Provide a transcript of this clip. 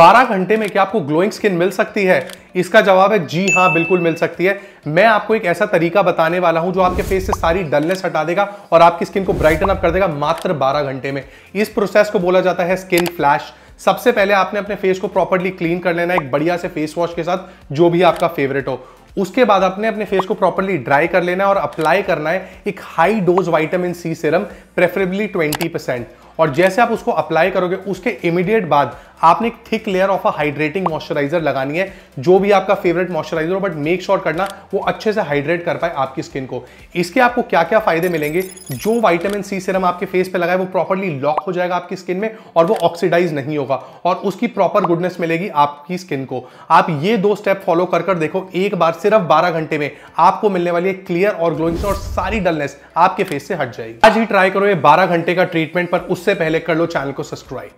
12 घंटे में क्या आपको ग्लोइंग स्किन मिल सकती है इसका जवाब है जी हाँ बिल्कुल मिल सकती है मैं आपको एक ऐसा तरीका बताने वाला हूं जो आपके फेस से सारी डलनेस हटा देगा और आपकी स्किन को ब्राइटन अप कर देगा मात्र 12 घंटे में इस प्रोसेस को बोला जाता है स्किन फ्लैश सबसे पहले आपने अपने फेस को प्रॉपरली क्लीन कर लेना एक बढ़िया से फेस वॉश के साथ जो भी आपका फेवरेट हो उसके बाद आपने अपने फेस को प्रॉपरली ड्राई कर लेना है और अप्लाई करना है एक high dose vitamin C serum preferably 20 percent और जैसे आप उसको अप्लाई करोगे उसके इमीडिएट बाद आपने एक thick layer of a hydrating moisturiser लगानी है जो भी आपका फेवरेट मॉइस्चराइजर हो बट मेक श्योर करना वो अच्छे से हाइड्रेट कर पाए आपकी स्किन को इसके आपको क्या क्या फायदे मिलेंगे जो वाइटामिन सी सीरम आपके फेस पे लगाए वो प्रॉपरली लॉक हो जाएगा आपकी स्किन में और वो ऑक्सीडाइज नहीं होगा और उसकी प्रॉपर गुडनेस मिलेगी आपकी स्किन को आप ये दो स्टेप फॉलो कर कर देखो एक बार सिर्फ बारह घंटे में आपको मिलने वाली क्लियर और ग्लोइंग और सारी डलनेस आपके फेस से हट जाएगी आज ही ट्राई करो ये बारह घंटे का ट्रीटमेंट पर उससे पहले कर लो चैनल को सब्सक्राइब